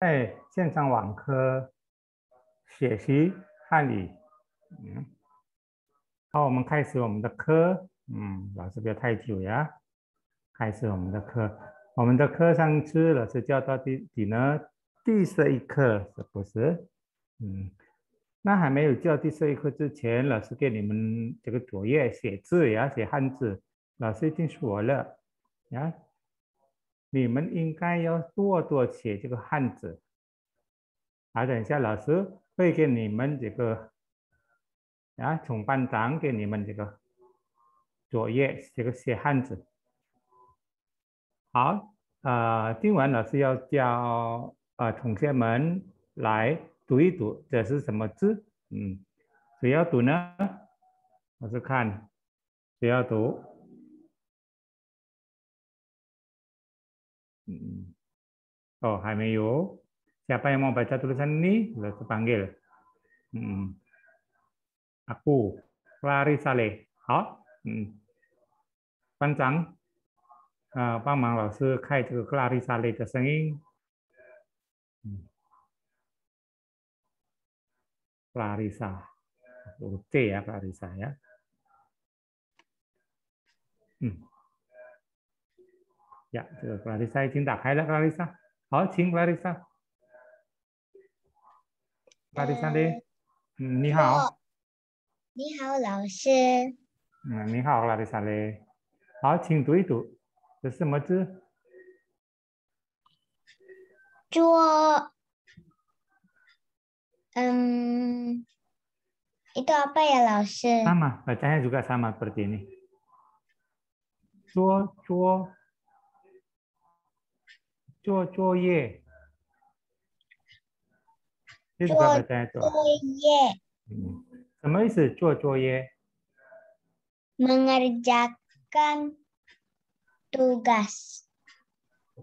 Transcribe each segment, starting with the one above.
哎，线上网课学习汉语，嗯，好，我们开始我们的课，嗯，老师不要太久呀，开始我们的课，我们的课上次老师教到第几呢？第十一课是不是？嗯，那还没有教第十一课之前，老师给你们这个作业写字也要写汉字，老师已经说了，呀。你们应该要多多写这个汉字，啊，等一下老师会给你们这个啊，总班长给你们这个作业，这个写汉字。好，呃，今晚老师要叫啊同学们来读一读这是什么字？嗯，谁要读呢？老师看，谁要读？Oh, hai Meiyo. Siapa yang mau baca tulisan ini? Sudah terpanggil. Hmm. Aku, ah, mm. Clarissa Saleh. Hao. Hmm. Pan Chang. Uh, Pak Mang Lao Su, kai itu Clary Saleh sengi. Clarissa. Hmm. Oke ya, Clarissa ya. Hmm. 呀，拉里莎，听哒，嗨了，拉里莎，好，请拉里莎，拉里莎嘞，你好，你好，老师，嗯，你好，拉里莎嘞，好，请读一读，这是什么字？桌，嗯，一个贝呀，老师，sama，bacanya juga sama seperti ini，cuo cuo。Cho tugas.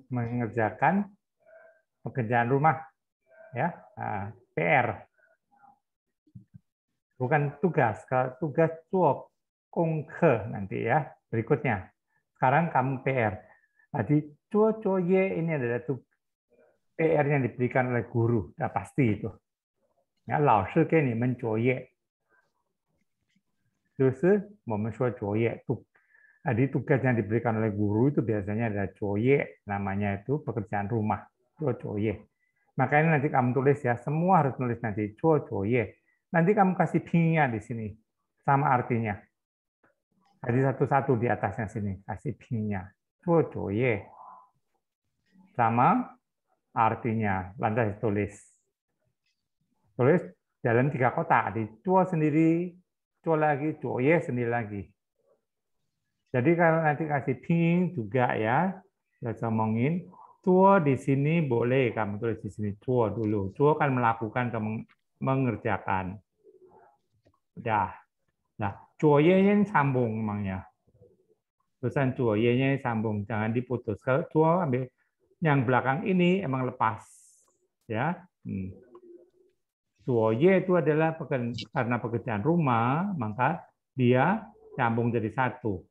Mengerjakan pekerjaan rumah, ya, ah, PR. Bukan tugas. Kalau tugas tuo kongke nanti ya berikutnya. Sekarang kamu PR. Tadi ye ini adalah PR yang diberikan oleh guru, sudah pasti itu. Ya, lao shi ge ni men zuo ye. Jadi, wo shuo Jadi tugas yang diberikan oleh guru itu biasanya adalah coye, namanya itu pekerjaan rumah, coye. Makanya nanti kamu tulis ya, semua harus tulis nanti coye. Nanti kamu kasih pinya di sini, sama artinya. Jadi satu-satu di atasnya sini, kasih pinya, coye sama artinya. Lantas ditulis. Tulis dalam tiga kotak. Di cuo sendiri, cuo lagi, cuo ye sendiri lagi. Jadi kalau nanti kasih ping juga ya, saya ngomongin, cuo di sini boleh kamu tulis di sini cuo dulu. Cuo kan melakukan atau mengerjakan. Udah. Nah, cuo ye yang sambung emangnya. Tulisan cuo ye nya sambung, jangan diputus. Kalau cuo ambil yang belakang ini emang lepas. Ya. Hmm. itu adalah pekerjaan, karena pekerjaan rumah, maka dia nyambung jadi satu.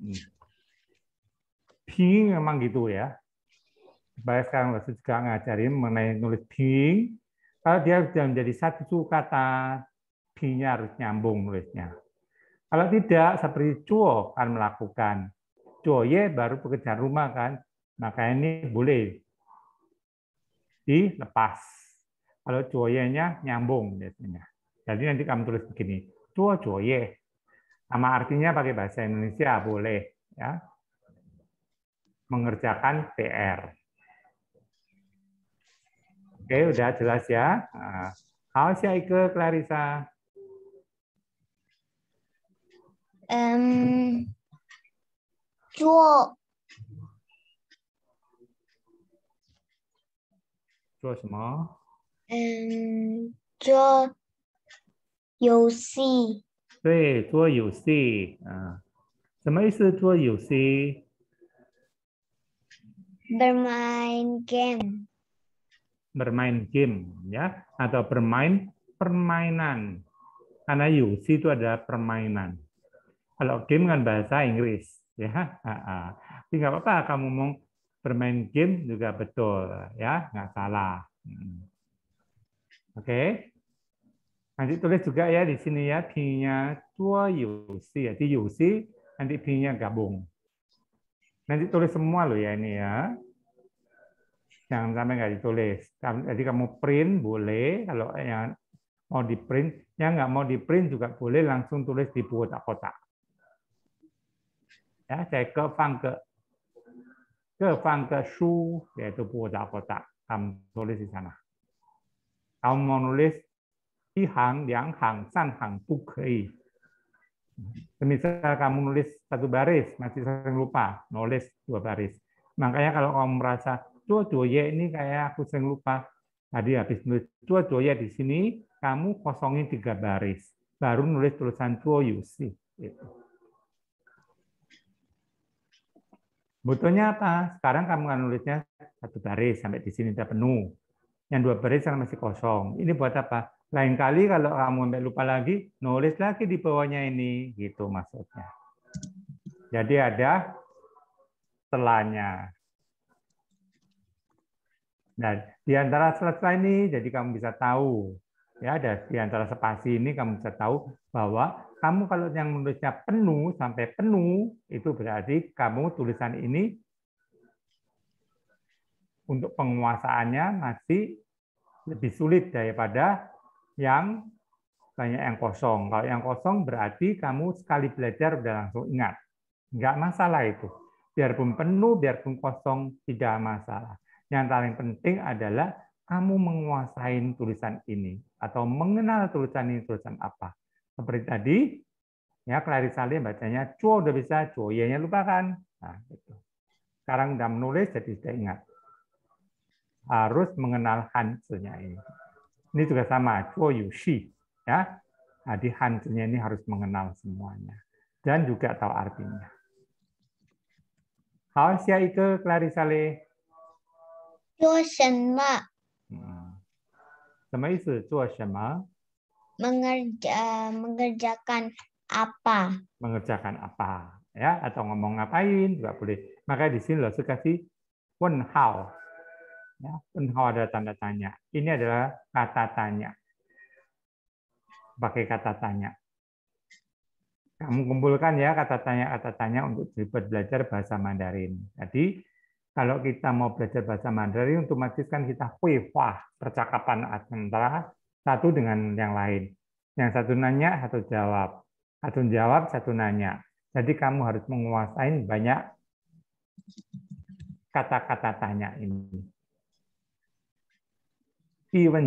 Hmm. emang gitu ya. Baik sekarang Rasul juga ngajarin mengenai nulis ping Kalau dia sudah menjadi satu kata, being harus nyambung nulisnya. Kalau tidak, seperti cuo akan melakukan. Cuo ye baru pekerjaan rumah kan, maka ini boleh dilepas. Kalau cuoyenya nyambung biasanya. Jadi nanti kamu tulis begini, cuo cuoye. Sama artinya pakai bahasa Indonesia boleh ya. Mengerjakan PR. Oke, udah jelas ya. Kalau nah, saya ke Clarissa? Um, cuo 做什么？嗯，做游戏。对，做游戏啊，什么意思？做游戏？Bermain Bermain game Bermain game, ya, atau bermain permainan. Karena yusi itu ada permainan. Kalau game kan bahasa Inggris ya. Ah, ah. Tapi nggak apa-apa kamu mau? bermain game juga betul ya nggak salah hmm. oke okay. nanti tulis juga ya di sini ya pinya tua yusi ya, di yusi nanti pinya gabung nanti tulis semua lo ya ini ya jangan sampai nggak ditulis jadi kamu print boleh kalau yang mau di print yang nggak mau di print juga boleh langsung tulis di kotak-kotak ya saya ke pangke 各放个书 yaitu botak-botak. Kamu tulis di sana. Kamu mau nulis di hang, kamu nulis satu baris, masih sering lupa, nulis dua baris. Makanya kalau kamu merasa dua ya ini kayak aku sering lupa, tadi habis nulis dua ya di sini, kamu kosongin tiga baris, baru nulis tulisan dua ya, yusi. Gitu. Butuhnya apa? Sekarang kamu akan nulisnya satu baris sampai di sini sudah penuh. Yang dua baris yang masih kosong. Ini buat apa? Lain kali kalau kamu sampai lupa lagi, nulis lagi di bawahnya ini, gitu maksudnya. Jadi ada selanya. Nah, di antara sela-sela ini, jadi kamu bisa tahu Ya, ada di antara spasi ini kamu bisa tahu bahwa kamu kalau yang menulisnya penuh sampai penuh itu berarti kamu tulisan ini untuk penguasaannya masih lebih sulit daripada yang banyak yang kosong. Kalau yang kosong berarti kamu sekali belajar udah langsung ingat. Enggak masalah itu. Biarpun penuh, biarpun kosong, tidak masalah. Yang paling penting adalah kamu menguasai tulisan ini atau mengenal tulisan ini tulisan apa. Seperti tadi, ya Clarissa Lee bacanya cuo udah bisa, cuo nya lupakan. Nah, gitu. Sekarang udah menulis jadi sudah ingat. Harus mengenal hanzi ini. Ini juga sama, cuo yushi. Ya. Nah, di ini harus mengenal semuanya. Dan juga tahu artinya. Hao xia ike Clarissa Yo shen ma. Hmm. 什么意思？做什么？mengerja mengerjakan apa? Mengerjakan apa? Ya, atau ngomong ngapain juga boleh. Maka di sini loh suka si pun how. Ya, pun how ada tanda tanya. Ini adalah kata tanya. Pakai kata tanya. Kamu kumpulkan ya kata tanya kata tanya untuk cepat belajar bahasa Mandarin. Jadi kalau kita mau belajar bahasa Mandarin, untuk kan kita huihua, percakapan antara satu dengan yang lain. Yang satu nanya, satu jawab. Satu jawab, satu nanya. Jadi kamu harus menguasai banyak kata-kata tanya ini. Even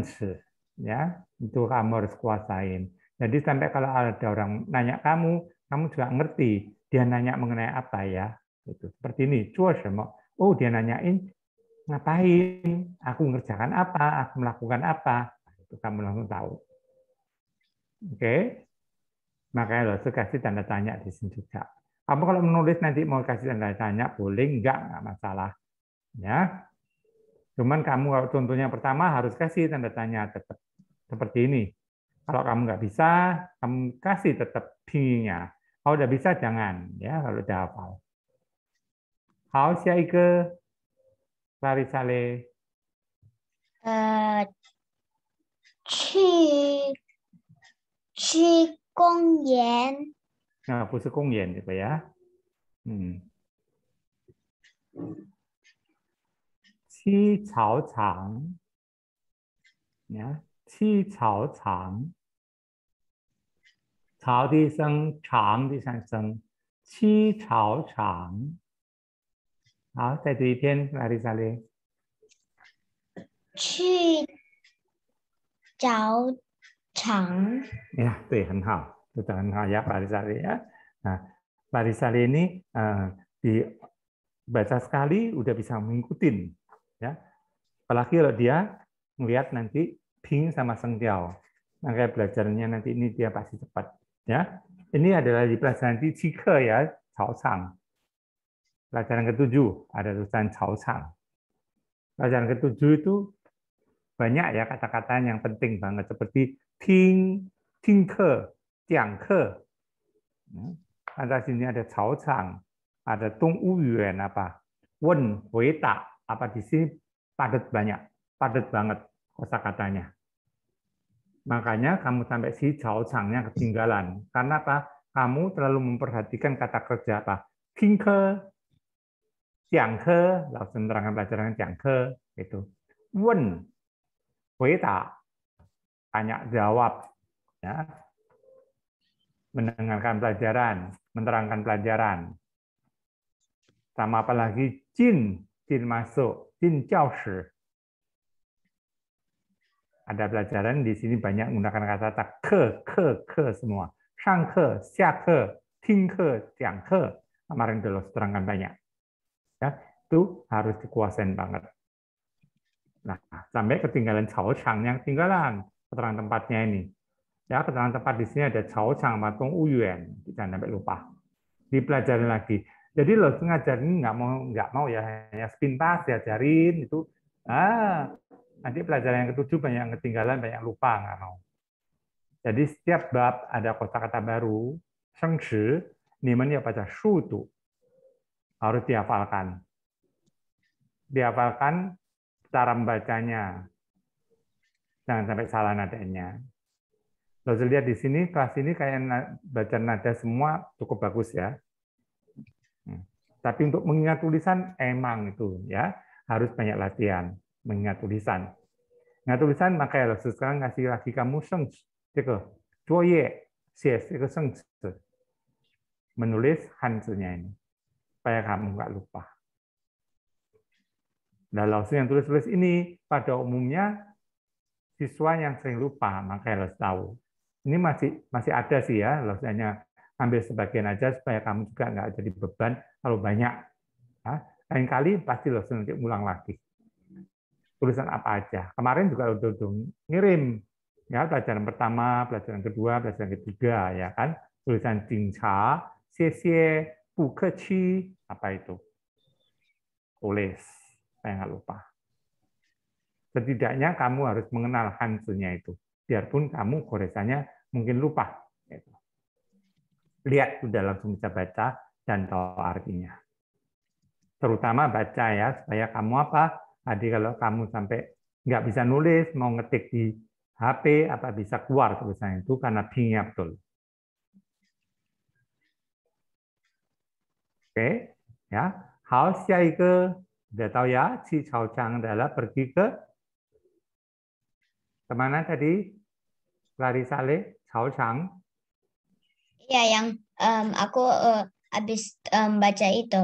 ya itu kamu harus kuasain. Jadi sampai kalau ada orang nanya kamu, kamu juga ngerti dia nanya mengenai apa ya. Itu seperti ini, cua semua oh dia nanyain ngapain, aku ngerjakan apa, aku melakukan apa, itu kamu langsung tahu. Oke, okay? makanya lo kasih tanda tanya di sini juga. Kamu kalau menulis nanti mau kasih tanda tanya boleh enggak enggak masalah. Ya. Cuman kamu kalau contohnya pertama harus kasih tanda tanya tetap seperti ini. Kalau kamu nggak bisa, kamu kasih tetap bingungnya. Kalau udah bisa jangan ya kalau udah hafal. 好，下一个哪里？查里？呃，去去公园。啊，不是公园对不呀？嗯，去操场。你看，去操场，草地声，长上，声，去操场。好，再读一遍，哪里哪里？去找场。Ya, tuh, 很好，itu sangat ya, Barisali ya. Nah, Barisali ini uh, dibaca sekali udah bisa mengikutin, ya. Apalagi kalau dia melihat nanti Bing sama Sengtiao. makanya belajarnya nanti ini dia pasti cepat, ya. Ini adalah di pelajaran nanti Cike ya, Cao Chang. Pelajaran ketujuh ada tulisan chang. Pelajaran ketujuh itu banyak ya kata-kata yang penting banget seperti ting, ting ke, tiang ke. Ada ya, sini ada chang, ada tung uyuan apa, wen, weta apa di sini padat banyak, padat banget kosakatanya. Makanya kamu sampai si changnya ketinggalan. Karena apa? Kamu terlalu memperhatikan kata kerja apa? Tingke, lalu menerangkan pelajaran 讲课 itu 问回答 tanya jawab ya mendengarkan pelajaran menerangkan pelajaran sama apalagi jin jin masuk jin shi. ada pelajaran di sini banyak menggunakan kata-kata ke ke ke semua sang ke xia ke ting ke jiang ke kemarin dulu terangkan banyak Ya, itu harus dikuasain banget. Nah, sampai ketinggalan chang yang ketinggalan keterangan tempatnya ini. Ya, keterangan tempat di sini ada chang matung uyuan, jangan sampai lupa. Dipelajari lagi. Jadi lo ini nggak mau nggak mau ya hanya sepintas diajarin itu ah nanti pelajaran yang ketujuh banyak yang ketinggalan banyak yang lupa nggak mau. Jadi setiap bab ada kosakata baru, shengshi, nimen ya baca shudu harus dihafalkan. Dihafalkan cara membacanya. Jangan sampai salah nadanya. Lo lihat di sini, kelas ini kayak baca nada semua cukup bagus ya. Hmm. Tapi untuk mengingat tulisan emang itu ya harus banyak latihan mengingat tulisan. mengingat tulisan makanya lo sekarang ngasih lagi kamu seng, cekal, gitu. cuoye, seng. Gitu. menulis hansunya ini supaya kamu nggak lupa. Nah, Lausen yang tulis-tulis ini pada umumnya siswa yang sering lupa, maka harus tahu. Ini masih masih ada sih ya, Lausen ambil sebagian aja supaya kamu juga nggak jadi beban kalau banyak. Nah, lain kali pasti Lausen nanti ulang lagi. Tulisan apa aja. Kemarin juga udah ngirim ya pelajaran pertama, pelajaran kedua, pelajaran ketiga ya kan tulisan cingca, cc, keci apa itu? Tulis. Saya nggak lupa. Setidaknya kamu harus mengenal hansunya itu. Biarpun kamu goresannya mungkin lupa. Gitu. Lihat sudah langsung bisa baca dan tahu artinya. Terutama baca ya, supaya kamu apa? Tadi kalau kamu sampai nggak bisa nulis, mau ngetik di HP, apa bisa keluar tulisannya itu karena pingnya betul. Oke, ya. Hao xia ke, udah tahu ya, Ci Chao Chang adalah pergi ke kemana tadi? Lari sale, Chao Chang. Iya, yang um, aku uh, habis um, baca itu.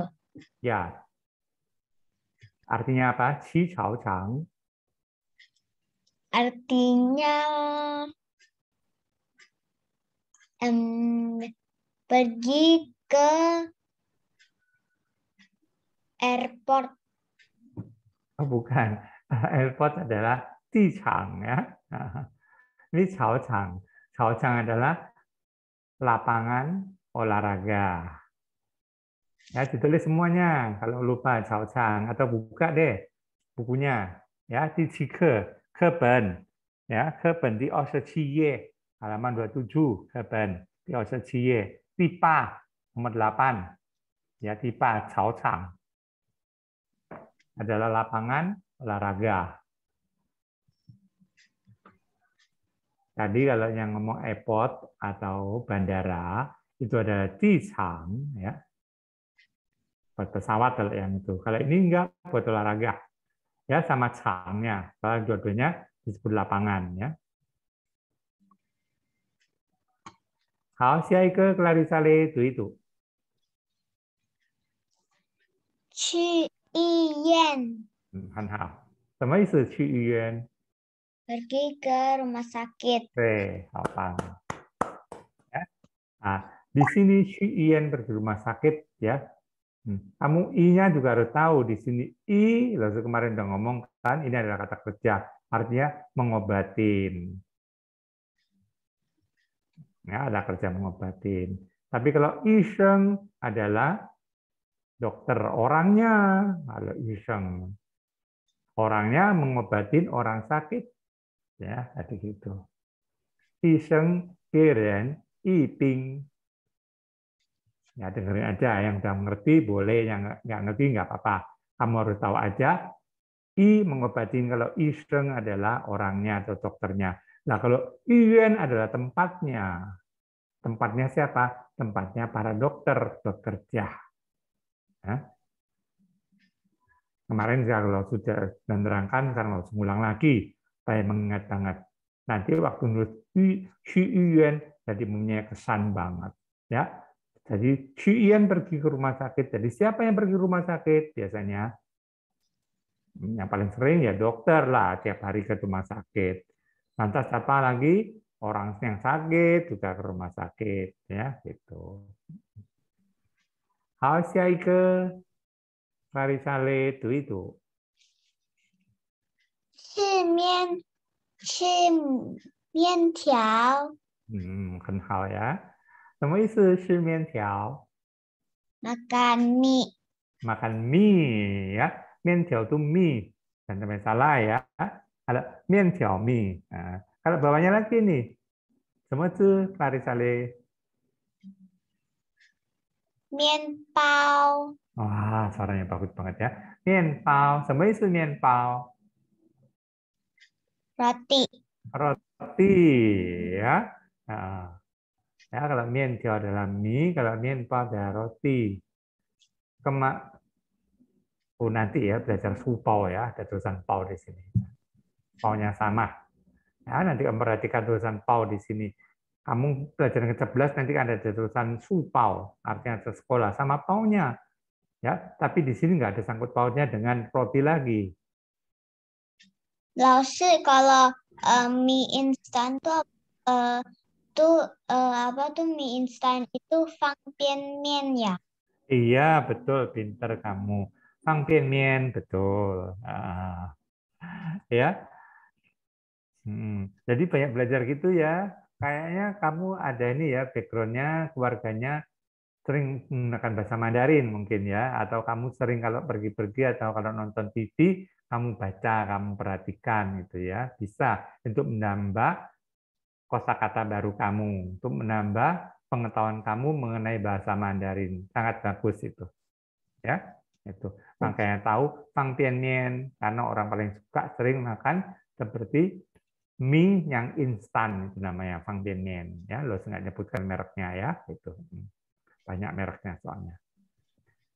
Ya. Artinya apa? Ci Chao Chang. Artinya um, pergi ke Airport. Oh, bukan. Airport adalah Tichang ya. Ini Chaochang. Chaochang adalah lapangan olahraga. Ya, ditulis semuanya. Kalau lupa Chaochang atau buka deh bukunya. Ya, di ke Keben. Ya, Keben di Oseciye, halaman 27, Keben di Oseciye. Tipa nomor 8. Ya, tipa Chaochang adalah lapangan olahraga. Tadi kalau yang ngomong airport atau bandara itu ada tisang ya. Buat pesawat kalau yang itu. Kalau ini enggak buat olahraga. Ya sama changnya. Kalau dua-duanya disebut lapangan ya. ke Clarissa itu itu. 医院。嗯，很好。什么意思？去医院？Pergi hmm, ke rumah sakit. di sini di pergi rumah sakit ya. Kamu i-nya juga harus tahu di sini i, lalu kemarin udah ngomong kan ini adalah kata kerja, artinya mengobatin. Ya, ada kerja mengobatin. Tapi kalau iseng adalah dokter orangnya, kalau iseng orangnya mengobatin orang sakit, ya ada gitu. Iseng keren iping. Ya dengerin aja, yang udah ngerti boleh, yang nggak ngerti nggak apa-apa. Kamu harus tahu aja. I mengobatin kalau iseng adalah orangnya atau dokternya. Nah kalau iuen adalah tempatnya. Tempatnya siapa? Tempatnya para dokter bekerja Ya. Kemarin kalau sudah dan terangkan, sekarang harus mengulang lagi. Saya mengingat banget. Nanti waktu nulis Yuan jadi mempunyai kesan banget. ya. Jadi Yuan pergi ke rumah sakit. Jadi siapa yang pergi ke rumah sakit biasanya? Yang paling sering ya dokter lah, tiap hari ke rumah sakit. Lantas apa lagi? Orang yang sakit juga ke rumah sakit, ya gitu. Hawasia ike larisale duitu. Si mian, si mian tiao. 嗯，很好呀。什么意思？是面条？Makan hmm, ya. mie. Makan mie ya. Mientiao itu mie. Dan sampai salah ya. Ada mientiao mie. Nah, kalau bawahnya lagi nih. Semua itu larisale Wah, suaranya bagus banget ya. Mienpao, sama itu mienpao. Roti. Roti, ya. Nah, ya kalau mienpao adalah mie, kalau mienpao adalah roti. Kemak. Oh nanti ya belajar supau ya, ada tulisan pau di sini. Paunya sama. Ya, nanti perhatikan tulisan pau di sini kamu belajar ke-11 nanti ada tulisan supau, artinya ada sekolah sama paunya. Ya, tapi di sini nggak ada sangkut pautnya dengan probi lagi. Laosi kalau uh, mie instan tuh uh, tuh uh, apa tuh mie instan itu fang pian mien ya? Iya, betul pinter kamu. Fang pian mien betul. Uh, ya. Hmm, jadi banyak belajar gitu ya kayaknya kamu ada ini ya backgroundnya keluarganya sering menggunakan bahasa Mandarin mungkin ya atau kamu sering kalau pergi-pergi atau kalau nonton TV kamu baca kamu perhatikan gitu ya bisa untuk menambah kosakata baru kamu untuk menambah pengetahuan kamu mengenai bahasa Mandarin sangat bagus itu ya itu makanya tahu Fang karena orang paling suka sering makan seperti mie yang instan itu namanya Fang Biennian ya lo sengaja nyebutkan mereknya ya itu hmm, banyak mereknya soalnya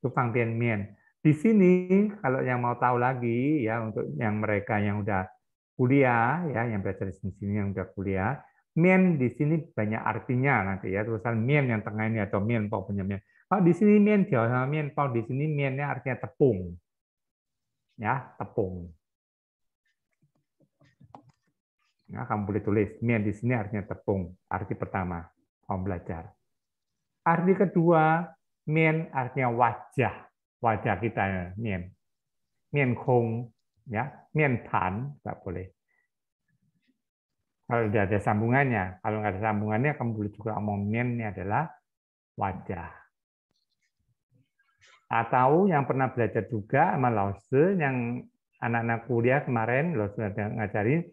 itu Fang Biennian di sini kalau yang mau tahu lagi ya untuk yang mereka yang udah kuliah ya yang belajar di sini yang udah kuliah mien di sini banyak artinya nanti ya tulisan mien yang tengah ini atau mien pau punya mien. Pau di sini mien dia sama mien pau di sini miennya artinya tepung. Ya, tepung. Nah, kamu boleh tulis mie di sini artinya tepung, arti pertama kamu belajar. Arti kedua, mien artinya wajah, wajah kita ya, mien. kong, ya, mien pan, nggak boleh. Kalau tidak ada sambungannya, kalau nggak ada sambungannya, kamu boleh juga ngomong mien ini adalah wajah. Atau yang pernah belajar juga sama Lao yang anak-anak kuliah kemarin, Lao ngajarin,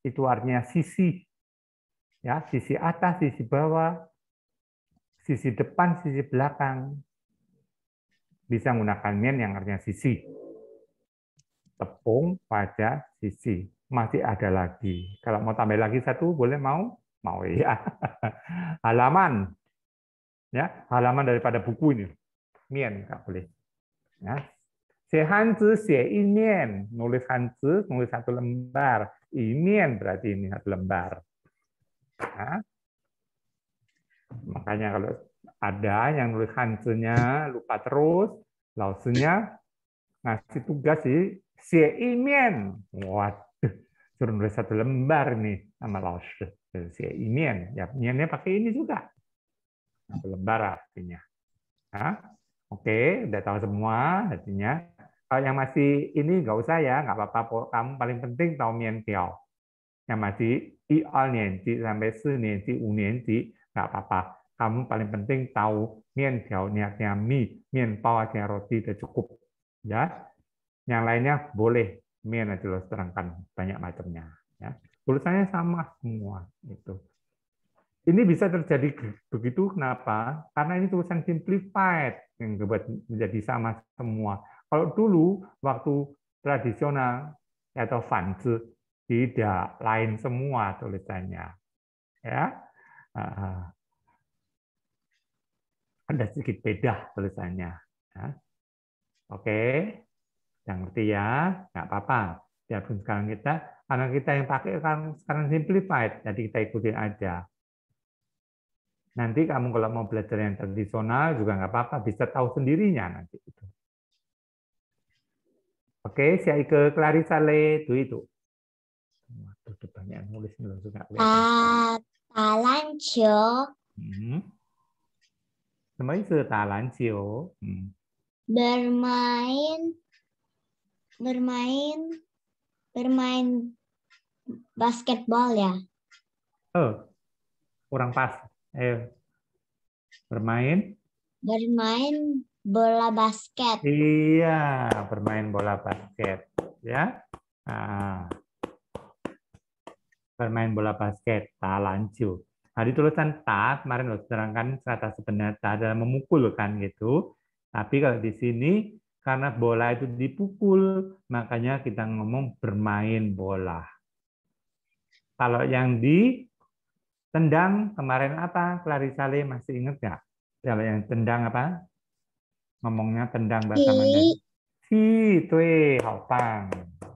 itu artinya sisi. Ya, sisi atas, sisi bawah, sisi depan, sisi belakang. Bisa menggunakan mien yang artinya sisi. Tepung wajah, sisi. Masih ada lagi. Kalau mau tambah lagi satu, boleh mau? Mau ya. Halaman. Ya, halaman daripada buku ini. Mien, nggak boleh. Ya, 写 Hanzi, 写一面, nulis Hanzi, nulis satu lembar. Imian berarti ini satu lembar. makanya kalau ada yang nulis hanzi lupa terus, lausnya ngasih tugas sih, sie imian. Waduh, suruh nulis satu lembar nih sama lausu. Sie imian, ya miannya pakai ini juga. Satu lembar artinya. Nah, oke, udah tahu semua artinya. Kalau yang masih ini nggak usah ya, nggak apa-apa. Kamu paling penting tahu tiao. Yang masih i al ji sampai si ji u ji nggak apa-apa. Kamu paling penting tahu tiao niatnya mie, mien pao, artinya roti, udah cukup. Ya, yang lainnya boleh mien aja lo terangkan banyak macamnya. Ya. Tulisannya sama semua itu. Ini bisa terjadi begitu kenapa? Karena ini tulisan simplified yang buat menjadi sama semua. Kalau dulu waktu tradisional atau fanzi tidak lain semua tulisannya. Ya. Ada sedikit beda tulisannya. Ya. Oke, yang ngerti ya, nggak apa-apa. Biarpun sekarang kita, karena kita yang pakai kan sekarang simplified, jadi kita ikutin aja. Nanti kamu kalau mau belajar yang tradisional juga nggak apa-apa, bisa tahu sendirinya nanti itu. Oke, saya ke Clarissa Le itu itu. Waduh, tuh banyak nulis belum suka. Ta talan cio. Hmm. talan cio. Bermain bermain bermain basketball ya. Oh, kurang pas. Ayo. Bermain? Bermain bola basket. Iya, bermain bola basket, ya. Nah, bermain bola basket, tak lancu. Nah, di tulisan ta kemarin lo terangkan kata sebenarnya ta adalah memukul kan gitu. Tapi kalau di sini karena bola itu dipukul, makanya kita ngomong bermain bola. Kalau yang ditendang kemarin apa? Clarissa masih ingat nggak? Kalau yang tendang apa? ngomongnya tendang bahasa Mandarin. Si, tui, hao pang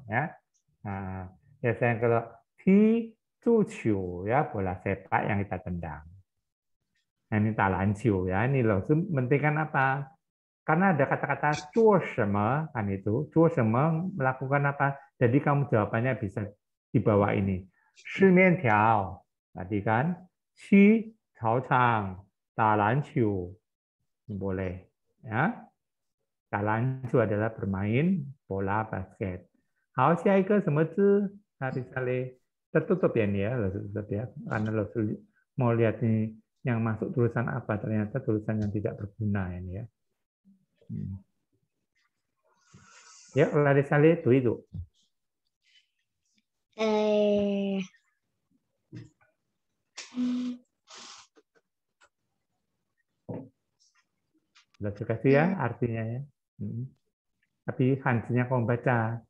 Ya. Nah, biasanya kalau si tu, chiu, ya bola sepak yang kita tendang. Nah, ini talan chiu ya, ini loh. Pentingkan apa? Karena ada kata-kata cuo sama kan itu, cuo sama melakukan apa? Jadi kamu jawabannya bisa di bawah ini. Shi mian tiao, tadi kan? si cao chang, talan chiu. Boleh. Ya. itu adalah bermain bola basket. Hao xia ke zi hari sale tertutup ya nih ya, tertutup ya. Karena lo mau lihat nih yang masuk tulisan apa ternyata tulisan yang tidak berguna ya ini ya. Hmm. Ya, lari sale itu itu. Eh, sih ya iya. artinya ya. Hmm. Tapi hansinya kau baca.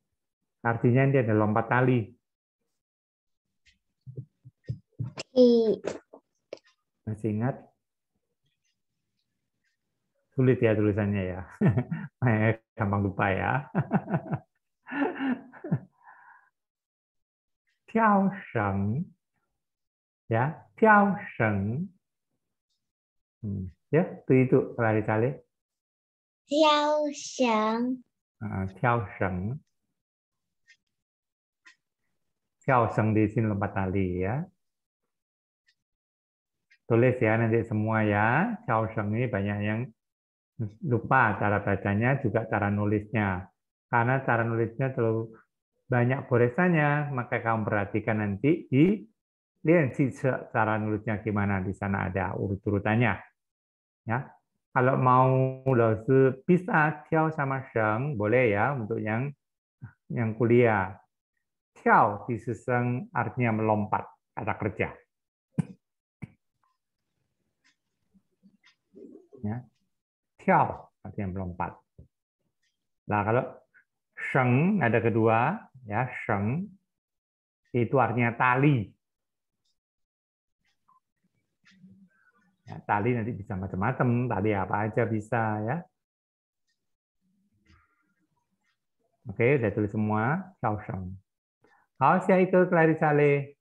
Artinya dia ada lompat tali. Masih ingat? Sulit ya tulisannya ya. Gampang lupa ya. Tiao sheng. Ya, tiao sheng. Hmm. Ya, itu itu kali-kali. 挑绳。Uh, Tiao Sheng. Tiao ah, Sheng di sini lompat tali ya. Tulis ya nanti semua ya. Tiao Sheng ini banyak yang lupa cara bacanya juga cara nulisnya. Karena cara nulisnya terlalu banyak goresannya, maka kamu perhatikan nanti di lihat cara nulisnya gimana di sana ada urut-urutannya. Ya, kalau mau lalu bisa tiao sama sheng, boleh ya untuk yang yang kuliah. Tiao di seseng artinya melompat, kata kerja. Ya. Tiao artinya melompat. Nah, kalau sheng ada kedua, ya sheng itu artinya tali. tali nanti bisa macam-macam, tali apa aja bisa ya. Oke, udah tulis semua. Awesome. Hausia itu Sale.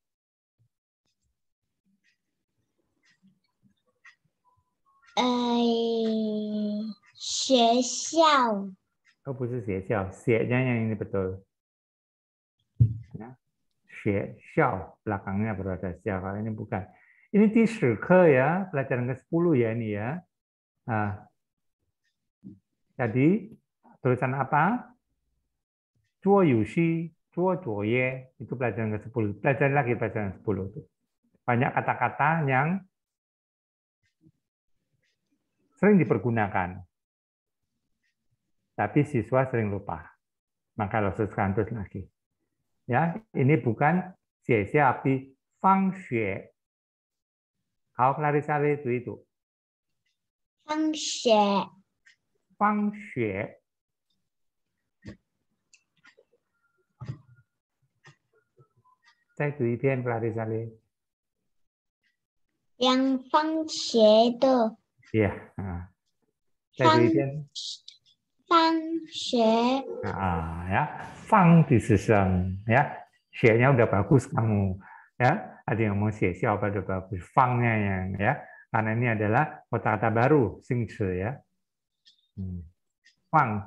Eh, sekolah. Oh, bukan sekolah, 写 yang ini betul. Ya. belakangnya berada sekolah. kalau ini bukan. Ini di ke ya, pelajaran ke-10 ya ini ya. Nah, jadi tulisan apa? Zuo yushi, zuo zuo ye, itu pelajaran ke-10. Pelajaran lagi pelajaran ke-10 itu. Banyak kata-kata yang sering dipergunakan. Tapi siswa sering lupa. Maka harus sekantus lagi. Ya, ini bukan sia-sia tapi fang xue Kau Fang Fang Fang Xue. Xue. Xue. Yang 好，克拉丽莎来读一读。放学。放学。再读一遍，克拉丽莎来。养番茄的。Yeah，啊。再读一遍。放学. Iya, ah, ya. Fang di seseng, ya. Syeknya udah bagus kamu, ya ada yang mau mengsiasat apa ada fangnya yang ya karena ini adalah kata-kata baru singse ya hmm. fang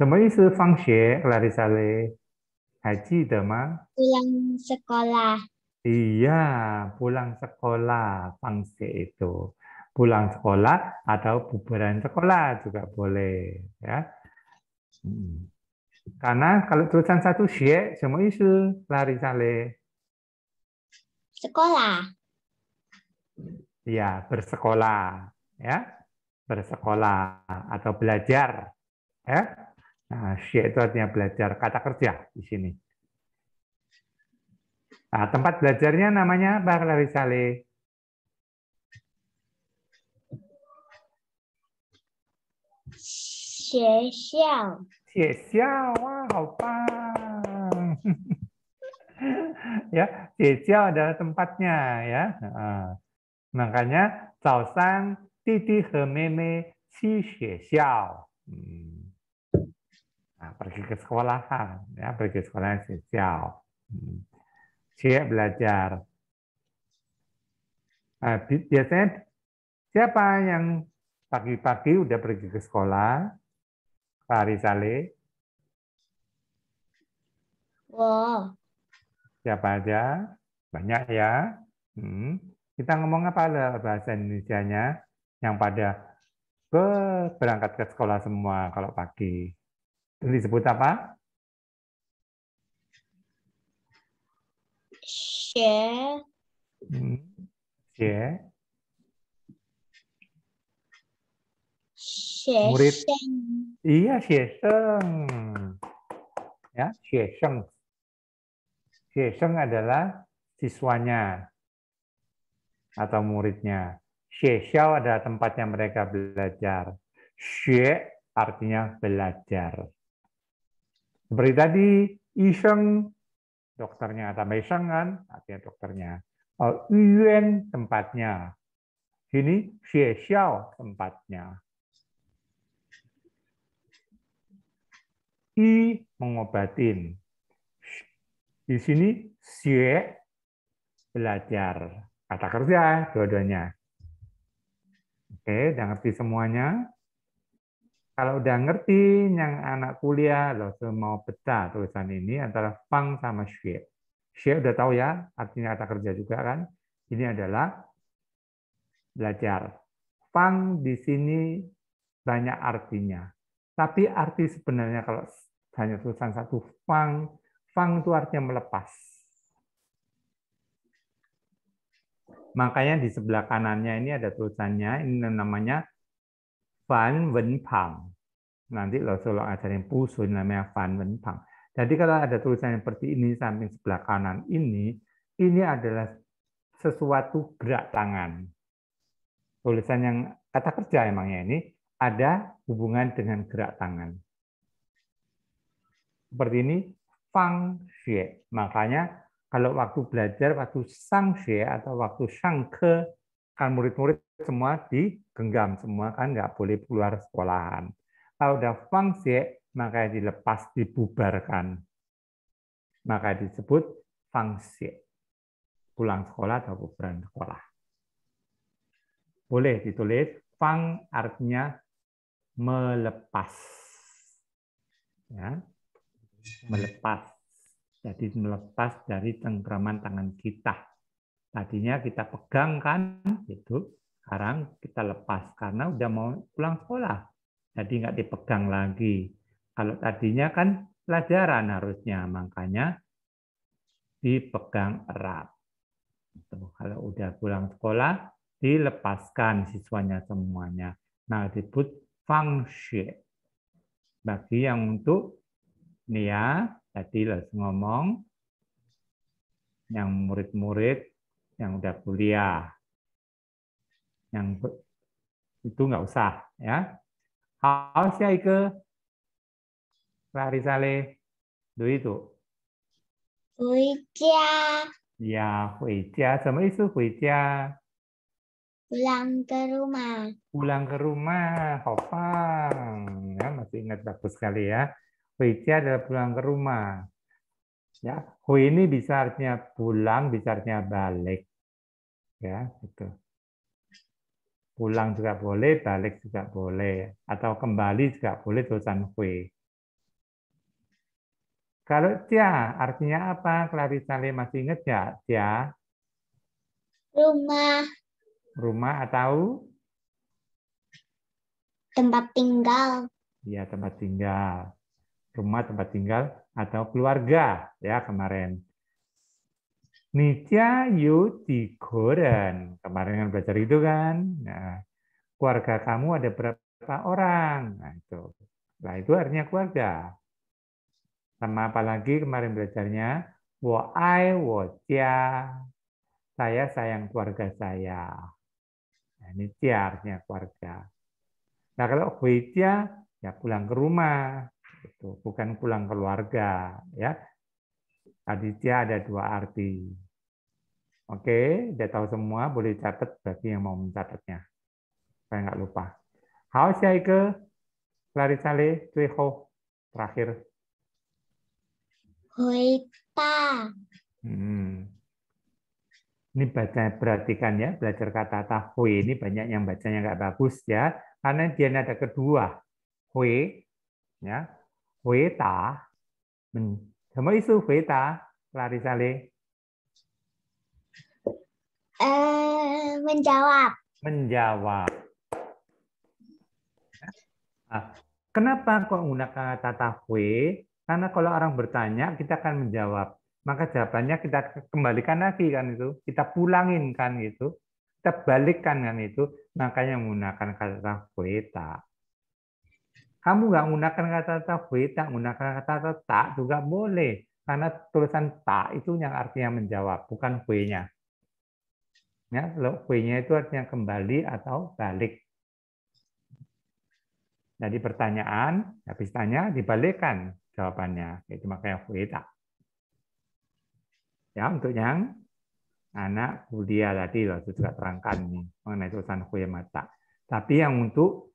Haji 什么意思？放学，Larissa Pulang sekolah. Iya, pulang sekolah, fang xie itu. Pulang sekolah atau bubaran sekolah juga boleh, ya. Hmm. Karena kalau tulisan satu xie, semua isu lari sale. Sekolah. Ya, bersekolah. Ya, bersekolah atau belajar. Ya, nah, xie itu artinya belajar. Kata kerja di sini. Nah, tempat belajarnya namanya bar Lari Sale? Xiao. 写下 wah wow, ya, Jejia adalah tempatnya ya. Nah, makanya Zao San Titi He Meme Qi Xue Xiao. Hmm. Nah, pergi ke sekolahan ya, pergi ke sekolah Xue Xiao. Hmm. belajar. Nah, biasanya siapa yang pagi-pagi udah pergi ke sekolah, Farizale. Rizali. Wow. Siapa aja? Banyak ya. Hmm. Kita ngomong apa lah bahasa Indonesia-nya yang pada ke berangkat ke sekolah semua kalau pagi. Itu disebut apa? Share. Hmm. Share. Xie murid iya sheng ya Xiesheng Xiesheng adalah siswanya atau muridnya Xieshao adalah tempatnya mereka belajar xie artinya belajar seperti tadi Iseng dokternya atau Iseng kan artinya dokternya oh, Yuan tempatnya ini Xiao tempatnya i mengobatin. Di sini sie belajar. Kata kerja dua-duanya. Oke, udah ngerti semuanya. Kalau udah ngerti yang anak kuliah loh mau pecah tulisan ini antara pang sama xue. Xue udah tahu ya, artinya kata kerja juga kan. Ini adalah belajar. Pang di sini banyak artinya. Tapi arti sebenarnya kalau hanya tulisan satu fang. Fang itu artinya melepas. Makanya di sebelah kanannya ini ada tulisannya, ini namanya Fan Wen Pang. Nanti lo solo ajarin ini namanya Fan Wen Pang. Jadi kalau ada tulisan seperti ini samping sebelah kanan ini, ini adalah sesuatu gerak tangan. Tulisan yang kata kerja emangnya ini ada hubungan dengan gerak tangan seperti ini fang xue. Makanya kalau waktu belajar waktu sang xue atau waktu sang ke kan murid-murid semua digenggam semua kan nggak boleh keluar sekolahan. Kalau udah fang xue makanya dilepas dibubarkan. Maka disebut fang xue. Pulang sekolah atau bubaran sekolah. Boleh ditulis fang artinya melepas. Ya, melepas. Jadi melepas dari cengkraman tangan kita. Tadinya kita pegang kan, gitu. Sekarang kita lepas karena udah mau pulang sekolah. Jadi nggak dipegang lagi. Kalau tadinya kan pelajaran harusnya, makanya dipegang erat. Gitu. kalau udah pulang sekolah, dilepaskan siswanya semuanya. Nah, disebut fangshi. Bagi yang untuk Nia ya, tadi langsung ngomong yang murid-murid yang udah kuliah. Yang itu nggak usah ya. Haus ya Ike. Le, do itu. Hui Ya, hui Sama itu hui Pulang ke rumah. Pulang ke rumah, Hopang. Ya, masih ingat bagus sekali ya. Huici adalah pulang ke rumah. Ya, hu ini bisa artinya pulang, bisa artinya balik. Ya, itu. Pulang juga boleh, balik juga boleh, atau kembali juga boleh tulisan hui. Kalau tia artinya apa? Clarissa masih ingat ya? Tia? Rumah. Rumah atau? Tempat tinggal. Iya, tempat tinggal rumah tempat tinggal atau keluarga ya kemarin. Nicha yu tigoran Kemarin kan belajar itu kan. Nah, keluarga kamu ada berapa orang? Nah, itu. Nah, itu artinya keluarga. Sama apalagi kemarin belajarnya wo ai wo jia. Saya sayang keluarga saya. Nah, ini artinya keluarga. Nah, kalau hui ya pulang ke rumah. Tuh, gitu. bukan pulang keluarga ya. Aditya ada dua arti. Oke, tidak tahu semua, boleh catat bagi yang mau mencatatnya. Saya nggak lupa. How saya ke Clarissa Le Cui terakhir. Hoi Hmm. Ini baca perhatikan ya, belajar kata tahu ini banyak yang bacanya nggak bagus ya, karena dia ada kedua, hui ya, 回答，嗯，什么意思？回答，Clarissa hmm, Lee。Uh, menjawab. Menjawab. Nah, kenapa kok menggunakan kata hui? Karena kalau orang bertanya, kita akan menjawab. Maka jawabannya kita kembalikan lagi kan itu. Kita pulangin kan itu. Kita balikkan kan itu. Makanya menggunakan kata hueta. Kamu nggak menggunakan kata-kata wait, nggak menggunakan kata-kata tak juga boleh. Karena tulisan tak itu yang artinya menjawab, bukan w-nya. Ya, kalau w-nya itu artinya kembali atau balik. Jadi pertanyaan, habis tanya, dibalikkan jawabannya. Itu makanya w tak. Ya, untuk yang anak kuliah tadi, itu juga terangkan mengenai tulisan w mata. Tapi yang untuk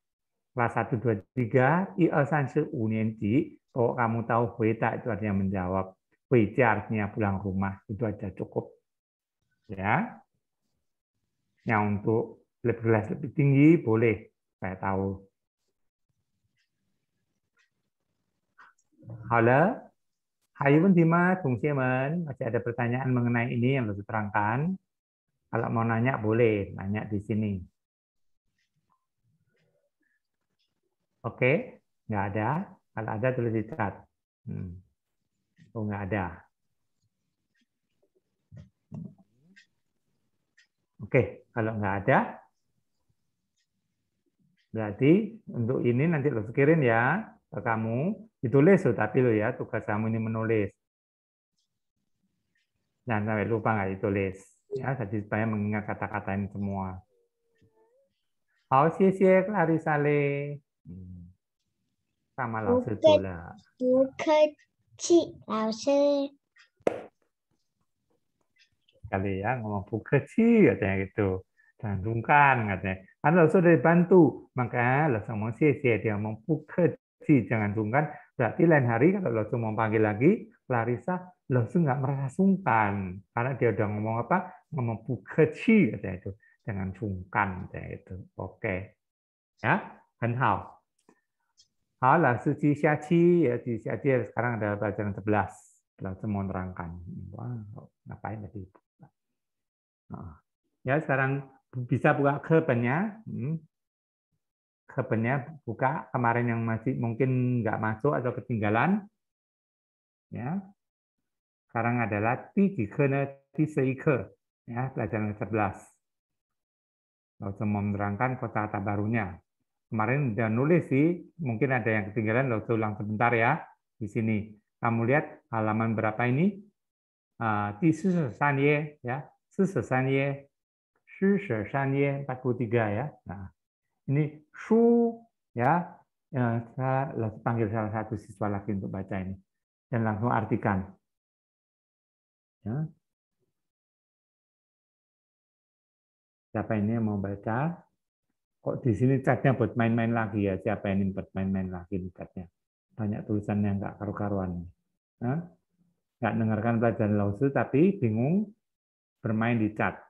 kelas 1, 2, 3, i sansu unienti, oh, kalau kamu tahu hueta itu artinya menjawab, huete artinya pulang rumah, itu aja cukup. Ya. Yang untuk lebih kelas lebih tinggi boleh, saya tahu. Halo, Hai Hayun Dima, Bung Simon. masih ada pertanyaan mengenai ini yang belum diterangkan. Kalau mau nanya boleh, nanya di sini. Oke, okay. nggak ada. Kalau ada tulis di chat. Hmm. Oh nggak ada. Oke, okay. kalau nggak ada, berarti untuk ini nanti lo pikirin ya ke kamu. Ditulis loh, tapi lo ya tugas kamu ini menulis. Jangan sampai lupa nggak ditulis. Ya, tadi supaya mengingat kata-kata ini semua. Oh, sih sih, Clarissa Lee. Hmm. 大马老师读了。不客气，老师。Kali ya ngomong bu kecil katanya gitu dan sungkan katanya. Anda dari bantu, maka langsung ngomong sih dia ngomong bu kecil jangan sungkan. Berarti lain hari kalau langsung mau panggil lagi Larissa langsung nggak merasa sungkan karena dia udah ngomong apa ngomong bu kecil katanya itu jangan sungkan katanya itu. Oke ya, 很好。suci-suci ya di saja ya, sekarang ada pelajaran sebelas, belajar mau nerangkan. Wah, ngapain tadi? ya sekarang bisa buka kebennya. Hmm. Kebennya buka kemarin yang masih mungkin nggak masuk atau ketinggalan. Ya. Sekarang adalah tiga kena tiga ya pelajaran sebelas, 11 Langsung mau menerangkan kota barunya. Kemarin udah nulis sih, mungkin ada yang ketinggalan, lo ulang sebentar ya di sini. Kamu lihat halaman berapa ini? Ah, di sanye ya, empat puluh 43 ya. Nah, ini shu ya, eh, saya panggil salah satu siswa lagi untuk baca ini dan langsung artikan. Ya. Siapa ini yang mau baca? Kok di sini catnya buat main-main lagi ya? Siapa yang buat main-main lagi catnya? Banyak tulisan yang nggak karu-karuan. Hah? Nggak dengarkan pelajaran lausu tapi bingung bermain di cat.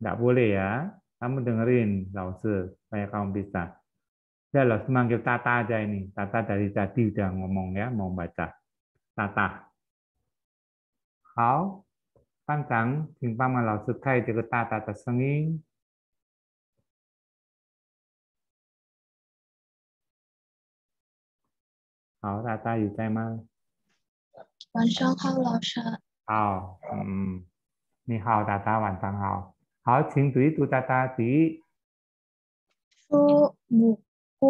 Nggak boleh ya. Kamu dengerin lausu supaya kamu bisa. Ya loh, manggil Tata aja ini. Tata dari tadi udah ngomong ya, mau baca. Tata. How 班长，请帮忙老师开这个大大的声音。好，大大有在吗？晚上好，老师。好，嗯，你好，大大，晚上好。好，请读一读，大大读一。母笔、对，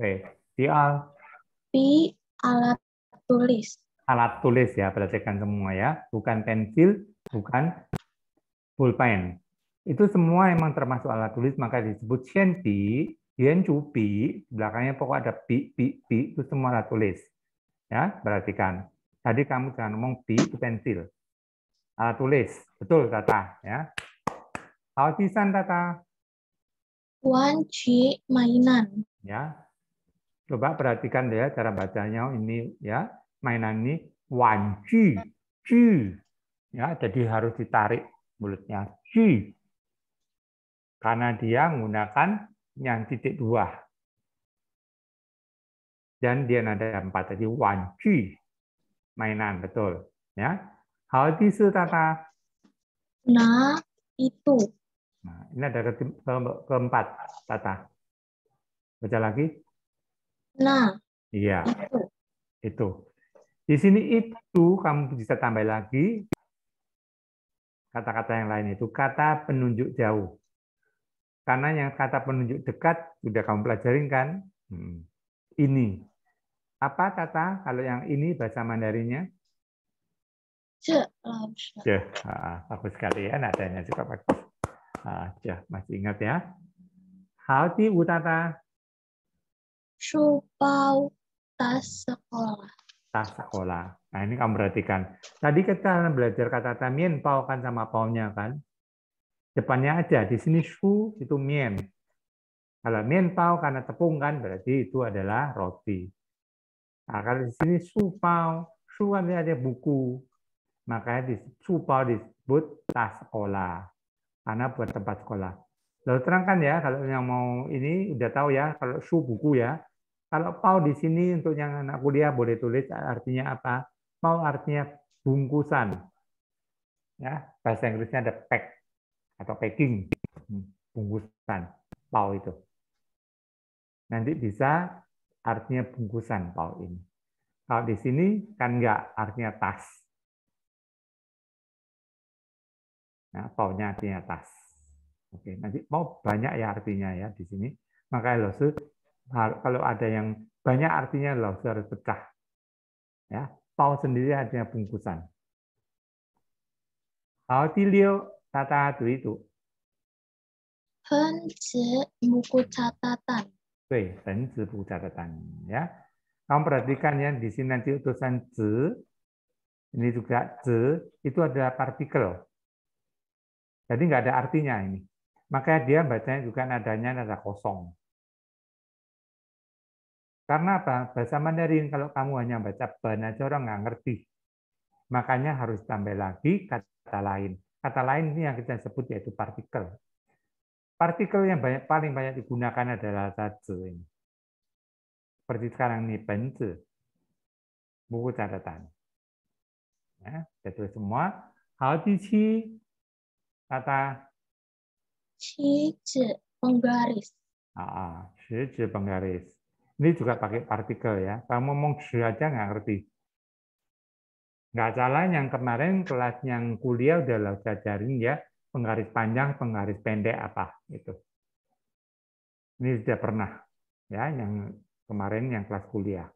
第二。笔、，，，，，，，，，，，，，，，，，，，，，，，，，，，，，，，，，，，，，，，，，，，，，，，，，，，，，，，，，，，，，，，，，，，，，，，，，，，，，，，，，，，，，，，，，，，，，，，，，，，，，，，，，，，，，，，，，，，，，，，，，，，，，，，，，，，，，，，，，，，，，，，，，，，，，，，，，，，，，，，，，，，，，，，，，，，，，，，，，，，，，，，，，，，，，，，，，，，，，，，，alat tulis ya, perhatikan semua ya, bukan pensil, bukan pulpen. Itu semua emang termasuk alat tulis, maka disebut shenti, yenchupi, belakangnya pokok ada pi, pi, pi, itu semua alat tulis. Ya, perhatikan. Tadi kamu jangan ngomong pi, itu pensil. Alat tulis, betul Tata. Ya. Autisan Tata. one Ci mainan. Ya, coba perhatikan deh cara bacanya ini ya mainan ini wanji, ji. Ya, jadi harus ditarik mulutnya ji. Karena dia menggunakan yang titik dua. Dan dia nada empat, jadi wanji. Mainan, betul. Ya. Hal di tata. Nah, itu. Nah, ini ada ke keempat, Tata. Baca lagi. Nah. Iya. Itu. itu. Di sini itu kamu bisa tambah lagi kata-kata yang lain itu kata penunjuk jauh. Karena yang kata penunjuk dekat sudah kamu pelajarin kan? Hmm. Ini. Apa kata kalau yang ini bahasa Mandarinya? Ja, ah, bagus sekali ya nadanya juga bagus. Ah, ja, masih ingat ya. Hati utata. Supau tas sekolah tas sekolah. Nah, ini kamu perhatikan. Tadi kita belajar kata tamien, pau kan sama pao-nya kan. Depannya aja. Di sini shu itu mien. Kalau mien pau karena tepung kan, berarti itu adalah roti. Nah, kalau di sini su pau, su kan ada buku. Makanya di su pau disebut tas sekolah. Karena buat tempat sekolah. Lalu terangkan ya, kalau yang mau ini udah tahu ya, kalau su buku ya, kalau pau di sini untuk yang anak kuliah boleh tulis artinya apa? Pau artinya bungkusan. Ya, bahasa Inggrisnya ada pack atau packing, hmm, bungkusan, pau itu. Nanti bisa artinya bungkusan pau ini. Kalau di sini kan enggak, artinya tas. Nah, pau-nya artinya tas. Oke, nanti mau banyak ya artinya ya di sini. Makanya loh, Nah, kalau ada yang banyak artinya loh harus pecah. Ya, pau sendiri artinya bungkusan. tilio tata itu itu. Penci buku catatan. Oke, penci buku catatan. Ya, kamu perhatikan ya di sini nanti utusan z, ini juga z itu ada partikel. Jadi nggak ada artinya ini. Makanya dia bacanya juga nadanya nada kosong. Karena apa? Bahasa Mandarin kalau kamu hanya baca bana corong nggak ngerti. Makanya harus tambah lagi kata lain. Kata lain ini yang kita sebut yaitu partikel. Partikel yang banyak, paling banyak digunakan adalah tatsu ini. Seperti sekarang ini benci. Buku catatan. Ya, kita semua. Hal cici. kata Cici penggaris. Ah, ah. qi penggaris. Ini juga pakai partikel ya. Kamu ngomong aja nggak ngerti. Nggak salah yang kemarin kelas yang kuliah udah lo jajarin ya penggaris panjang, penggaris pendek apa itu. Ini sudah pernah ya yang kemarin yang kelas kuliah.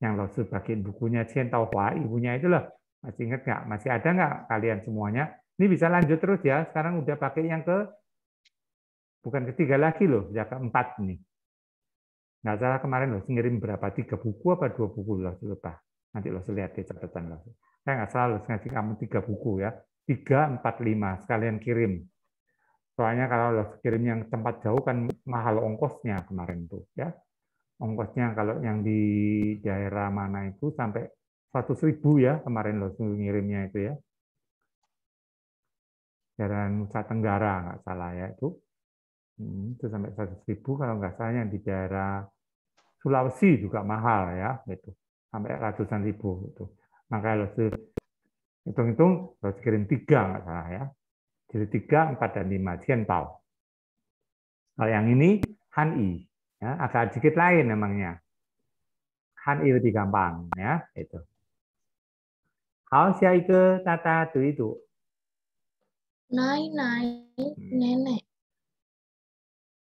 Yang lo sebagai bukunya Chen Taohua, ibunya itu loh. Masih inget nggak? Masih ada nggak kalian semuanya? Ini bisa lanjut terus ya. Sekarang udah pakai yang ke bukan ketiga lagi loh, ya keempat nih nggak salah kemarin loh ngirim berapa tiga buku apa dua buku loh lupa nanti lo lihat di catatan lo saya nggak salah lo ngasih kamu tiga buku ya tiga empat lima sekalian kirim soalnya kalau lo kirim yang tempat jauh kan mahal ongkosnya kemarin tuh ya ongkosnya kalau yang di daerah mana itu sampai seratus ribu ya kemarin lo ngirimnya itu ya daerah Nusa Tenggara nggak salah ya itu Hmm, itu sampai 100 ribu kalau nggak salah yang di daerah Sulawesi juga mahal ya, itu Sampai ratusan ribu itu Makanya harus hitung-hitung harus kirim tiga nggak salah ya. Jadi tiga, empat, dan lima, Cientau. Kalau yang ini Hani, ya, agak sedikit lain memangnya. Hani lebih gampang ya, itu. Hao xia ke tata tu itu. Nai nai hmm. nenek.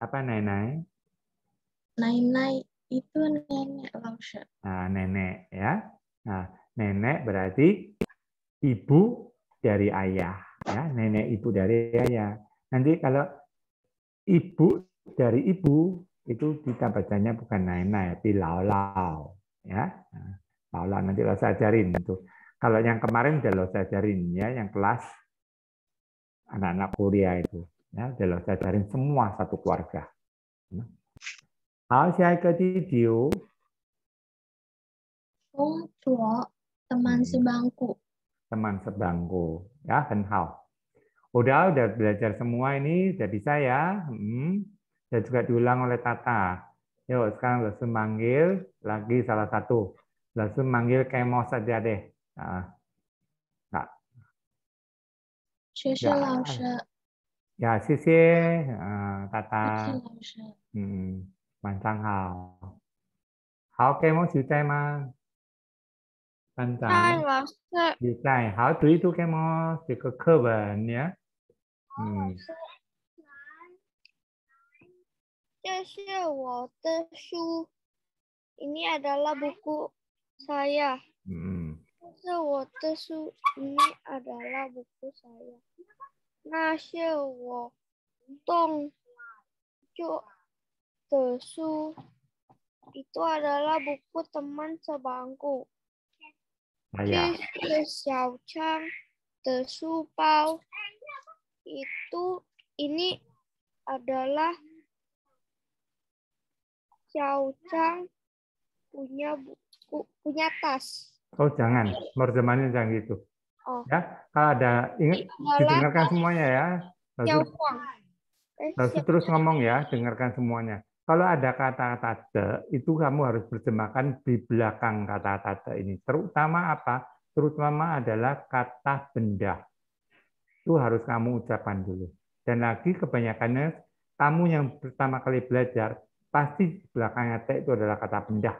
Apa nenek? Nenek itu nenek Langsha. Nah, nenek ya. Nah, nenek berarti ibu dari ayah ya, nenek ibu dari ayah. Nanti kalau ibu dari ibu itu kita bacanya bukan nenek, tapi laulau ya. Nah, laulau nanti lo saya ajarin itu. Kalau yang kemarin udah lo saya ajarin ya, yang kelas anak-anak kuliah itu. Ya, saya jajarin semua satu keluarga. Ya. Hal saya ke video. Oh, tua teman hmm. sebangku. Teman sebangku, ya kenal. Udah, udah belajar semua ini jadi saya. Hmm. Dan juga diulang oleh Tata. Yuk, sekarang langsung manggil lagi salah satu. Langsung manggil kemos saja deh. Ah. Nah. Nah. Ya. 学生老师。Ya, sisi uh, eh, kata hmm, panjang hal. How kamu sudah mah? Panjang. Sudah. How do itu kamu jika keban ya? Hmm. Oh, adalah buku saya. Hmm. adalah buku saya itu adalah buku teman sebangku. Ayah. Ya. Xiao Chang de Su Pao. Itu ini adalah Xiao Chang punya buku punya tas. Oh jangan, terjemahannya jangan gitu. Oh. Ya, kalau ada ingat iya, didengarkan semuanya ya. Lalu, ya, eh, lalu terus ngomong ya, dengarkan semuanya. Kalau ada kata-kata itu kamu harus berjemahkan di belakang kata-kata ini. Terutama apa? Terutama adalah kata benda. Itu harus kamu ucapkan dulu. Dan lagi kebanyakannya kamu yang pertama kali belajar pasti belakangnya te itu adalah kata benda.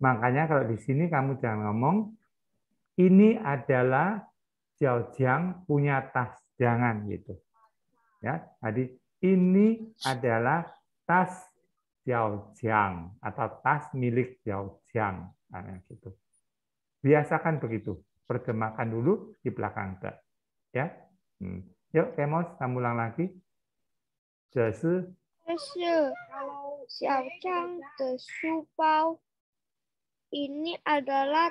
Makanya kalau di sini kamu jangan ngomong ini adalah Xiaojiang punya tas jangan gitu. Ya, jadi ini adalah tas Xiaojiang atau tas milik Jiaojiang nah, gitu. Biasakan begitu, perjemahkan dulu di belakang ke. Ya. Hmm. Yuk, Kemos, kamu ulang lagi. Jesu. Jesu. Xiaojiang de Ini adalah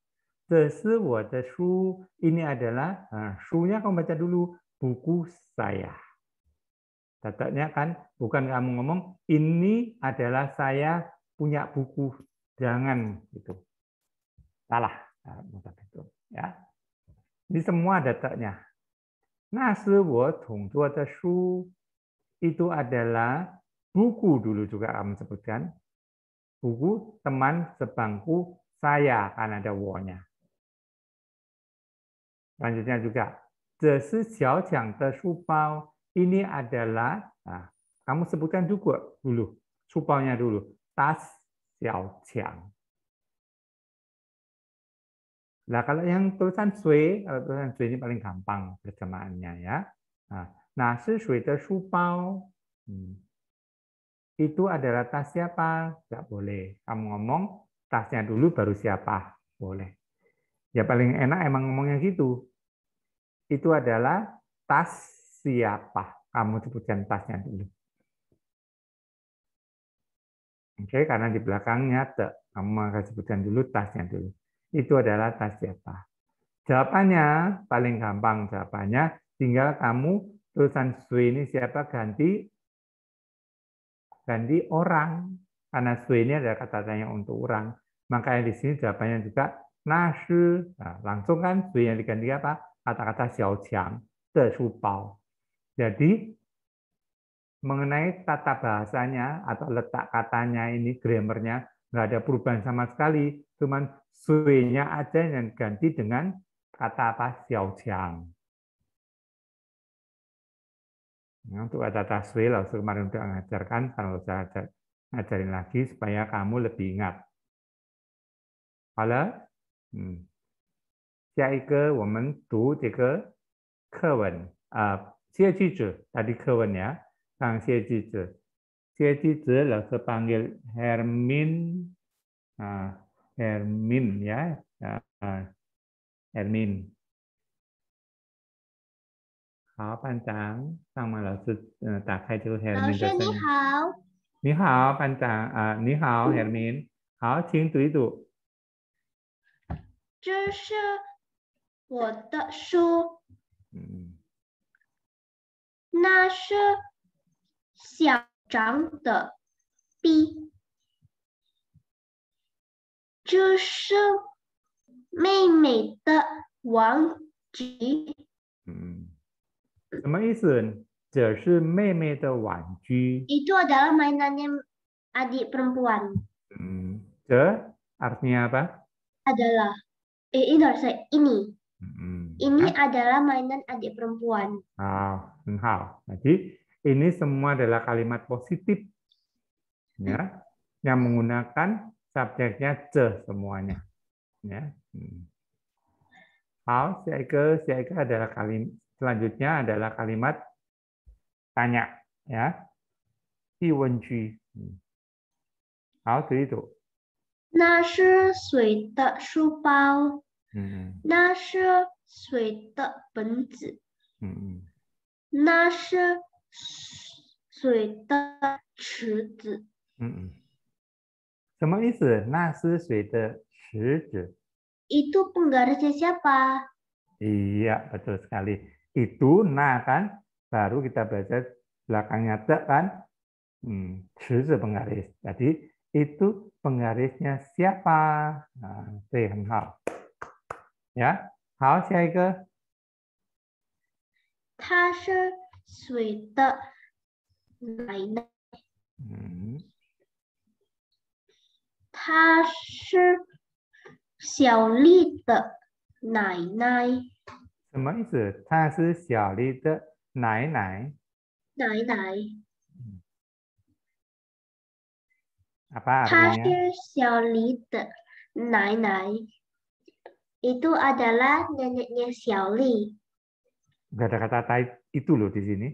sesuatu ini adalah nah, 书 -nya eh, kamu baca dulu buku saya. Datanya kan bukan kamu ngomong ini adalah saya punya buku jangan itu Salah. Eh, itu ya. Ini semua datanya. Nah, shu itu adalah buku dulu juga kamu sebutkan. Buku teman sebangku saya kan ada wo Selanjutnya juga, Zesi Xiaojiang de pao ini adalah, nah, kamu sebutkan juga dulu, Shubao-nya dulu, Tas jiang Nah, kalau yang tulisan sui, kalau tulisan sui ini paling gampang terjemahannya ya. Nah, nah si sui de supao. Hmm. Itu adalah tas siapa? Tidak boleh. Kamu ngomong tasnya dulu baru siapa? Boleh. Ya paling enak emang ngomongnya gitu itu adalah tas siapa. Kamu sebutkan tasnya dulu. Oke, karena di belakangnya te. Kamu akan sebutkan dulu tasnya dulu. Itu adalah tas siapa. Jawabannya paling gampang jawabannya. Tinggal kamu tulisan sui ini siapa ganti ganti orang. Karena sui ini adalah kata tanya untuk orang. Makanya di sini jawabannya juga nasu. Nah, langsung kan sui yang diganti apa? kata-kata Xiao Qiang, shu Bao. Jadi mengenai tata bahasanya atau letak katanya ini grammarnya nggak ada perubahan sama sekali, cuman suenya aja yang ganti dengan kata apa Xiao Qiang. Nah, untuk kata taswi langsung kemarin udah ngajarkan, kalau saya ajarin ngajarin lagi supaya kamu lebih ingat. Kalau hmm. 下一个，我们读这个课文啊，写句子，它的课文呀，看这句子，写句子老师，潘杰，赫 n 啊，赫 n 呀，啊，赫 n 好，班长，上面老师呃，打开这个台老师你好，你好班长啊，你好赫敏，好，请读一读，这是。itu adalah mainannya adik perempuan. Hmm. artinya apa? Adalah. ini harusnya ini. Ini nah. adalah mainan adik perempuan. Ah, Jadi ini semua adalah kalimat positif, ya, hmm. yang menggunakan subjeknya ce semuanya, ya. Hmm. Hal, si siaga siaga adalah kalimat selanjutnya adalah kalimat tanya, ya. Si Iwenju. Hmm. hal itu. 那是谁的书包？那是水的本质。嗯嗯。那是水的池子。嗯嗯。什么意思？那是水的池子。Itu penggarisnya siapa? Iya, betul sekali. Itu nah kan baru kita baca belakangnya te kan. Hmm, penggaris. Jadi itu penggarisnya siapa? Nah, 呀，好，下一个。他是谁的奶奶？嗯，他是小丽的奶奶。什么意思？他是小丽的奶奶。奶奶。阿爸，他是小丽的奶奶。itu adalah neneknya Xiaoli. Gak ada kata tai itu loh di sini.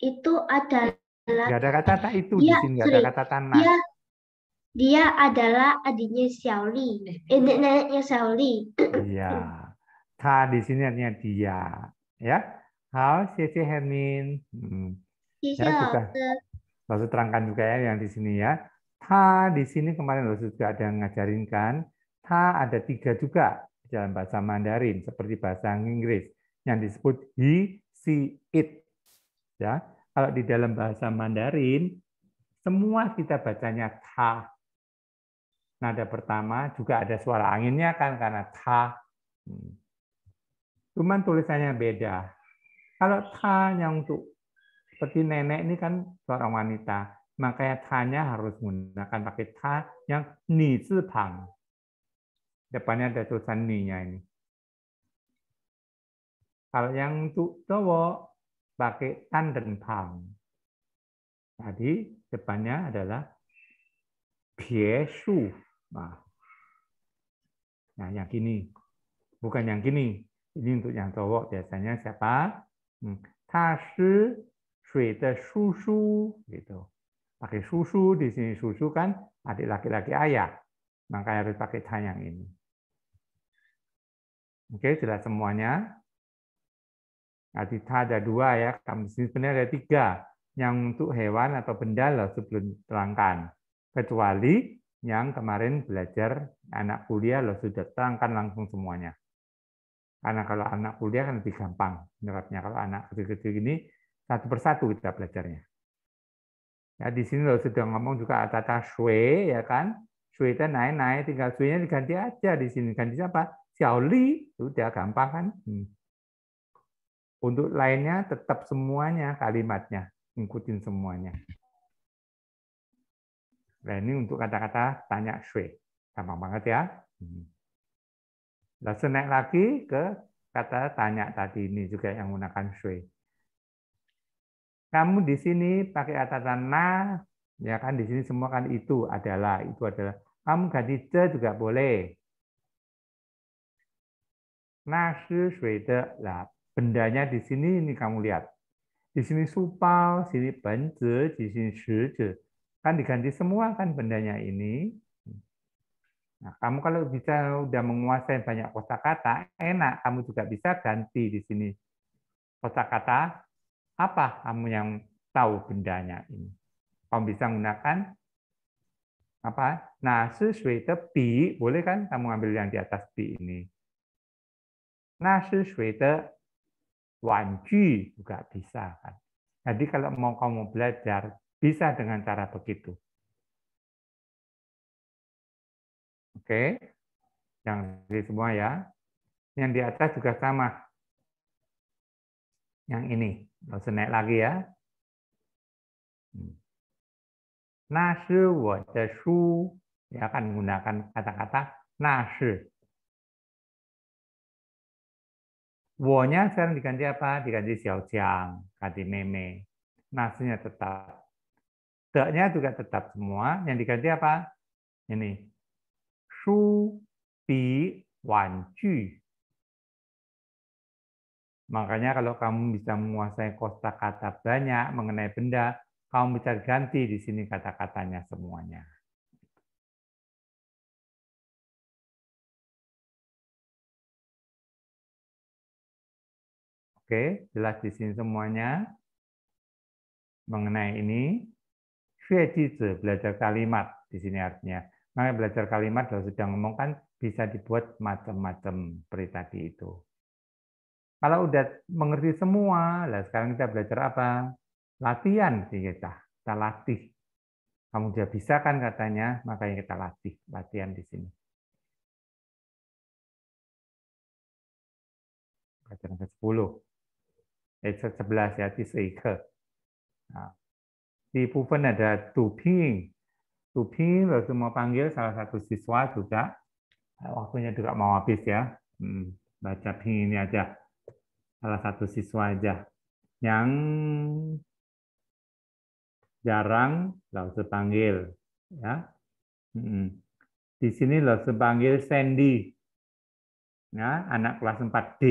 Itu adalah. Gak ada kata tai itu dia, di iya, sini. Gak ada kata tanah. Dia, dia adalah adiknya Xiaoli. Eh, neneknya Xiaoli. Iya. Ta di sini artinya dia. Ya. Hal, Xie Hermin. Hmm. juga. Ya, Lalu terangkan juga ya yang di sini ya. Ta di sini kemarin lo sudah ada yang ngajarin kan Ta ada tiga juga dalam bahasa Mandarin seperti bahasa Inggris yang disebut he, she, it. Ya, kalau di dalam bahasa Mandarin semua kita bacanya ta. Nada pertama juga ada suara anginnya kan karena ta. Hmm. Cuman tulisannya beda. Kalau ta yang untuk seperti nenek ini kan seorang wanita, makanya ta-nya harus menggunakan pakai ta yang ni zi depannya ada tulisan ni-nya ini. Kalau yang untuk cowok pakai tan dan pang. Tadi depannya adalah biesu. Nah, nah, yang kini bukan yang kini. Ini untuk yang cowok biasanya siapa? Hmm. shi shui de susu gitu. Pakai susu di sini susu kan adik laki-laki ayah. Makanya harus pakai tayang ini. Oke, jelas semuanya. Nah, ada dua ya, kami di sini sebenarnya ada tiga yang untuk hewan atau benda loh sebelum terangkan. Kecuali yang kemarin belajar anak kuliah loh sudah terangkan langsung semuanya. Karena kalau anak kuliah kan lebih gampang menerapnya. Kalau anak kecil-kecil gini, satu persatu kita belajarnya. Ya, di sini loh sudah ngomong juga tata shui, ya kan? Shui itu naik-naik, tinggal shui-nya diganti aja di sini. Ganti siapa? Xiaoli sudah gampang kan? Hmm. Untuk lainnya tetap semuanya kalimatnya, ngikutin semuanya. Nah, ini untuk kata-kata tanya shui. Gampang banget ya. Hmm. Lalu naik lagi ke kata tanya tadi ini juga yang menggunakan shui. Kamu di sini pakai kata tanah, ya kan di sini semua kan itu adalah, itu adalah. Kamu ganti ce juga boleh. Nasi lah. Nah, bendanya di sini ini kamu lihat. Di sini supal, sini benzi, di sini sude. Kan diganti semua kan bendanya ini. Nah, kamu kalau bisa udah menguasai banyak kosakata, enak kamu juga bisa ganti di sini kosakata apa kamu yang tahu bendanya ini. Kamu bisa menggunakan apa? Nah, sesuai bi boleh kan kamu ambil yang di atas bi ini. Nasi suite wanji juga bisa kan. Jadi kalau mau kamu belajar bisa dengan cara begitu. Oke. Yang di semua ya. Yang di atas juga sama. Yang ini, harus naik lagi ya. Hmm. Nasi, wajah, ya kan menggunakan kata-kata nasi. Wonya sekarang diganti apa? Diganti Xiaojiang, ganti meme. Nasinya tetap. De-nya juga tetap semua. Yang diganti apa? Ini. Shu bi wan ju. Makanya kalau kamu bisa menguasai kata banyak mengenai benda, kamu bisa ganti di sini kata-katanya semuanya. Oke, jelas di sini semuanya mengenai ini. Fiejizi, belajar kalimat di sini artinya. Makanya belajar kalimat kalau sedang ngomong kan bisa dibuat macam-macam seperti tadi itu. Kalau udah mengerti semua, lah sekarang kita belajar apa? Latihan sih kita. Kita latih. Kamu dia bisa kan katanya, makanya kita latih, latihan di sini. Pelajaran ke-10 ya, sebelas Di nah, Puven ada Tuping. Tuping lalu mau panggil salah satu siswa juga. Eh, waktunya juga mau habis ya. Hmm, baca Ping ini aja. Salah satu siswa aja. Yang jarang lalu sepanggil. ya. Hmm. Di sini lalu sepanggil Sandy. Ya, anak kelas 4D.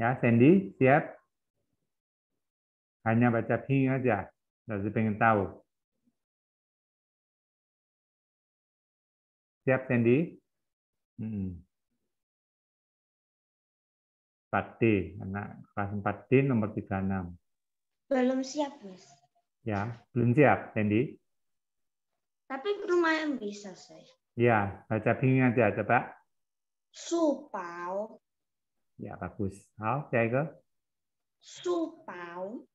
Ya, Sandy, siap? Hanya baca ping aja, jadi pengen tahu. Siap, Sandy? Hmm. 4D, anak kelas 4D nomor 36. Belum siap, Mas. Ya, belum siap, Sandy. Tapi lumayan bisa saya. Ya, baca bingung aja coba. Supau Ya bagus. How? Ya Ego? Supau.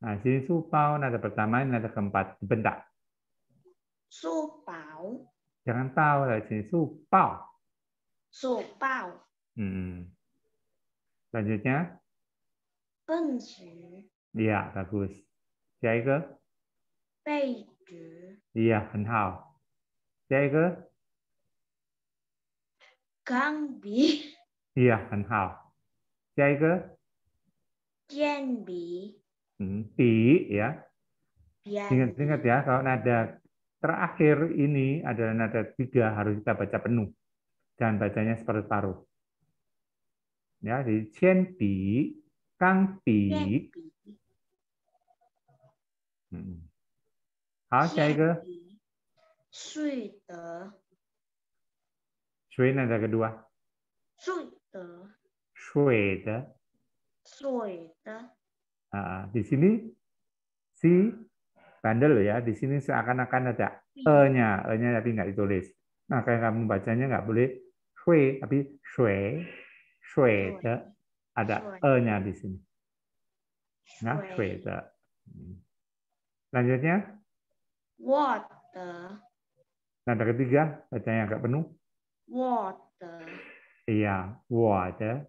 Nah, sini supau nada pertama nada keempat benda. Supau. Jangan tahu lah sini supau. Supau. Hmm. Selanjutnya? Benci. Iya, bagus. Ya Ego? Beiju. Iya, 很好。下一个？钢笔。Iya, 很好。下一个卷笔，hmm, bi ya. Ingat-ingat ya kalau nada terakhir ini adalah nada tiga harus kita baca penuh. Jangan bacanya seperti paruh. Ya, di cian bi, kang bi. Hmm. Sui nada kedua. Sui de. Sueda. Sueda. Nah, di sini si bandel ya. Di sini seakan-akan ada iya. e-nya, e-nya tapi nggak ditulis. Nah, kayak kamu bacanya nggak boleh sue, tapi sue, sueda. Ada e-nya di sini. Nah, sueda. Hmm. Lanjutnya. Water. Nada ketiga, bacanya agak penuh. Water. Iya, water.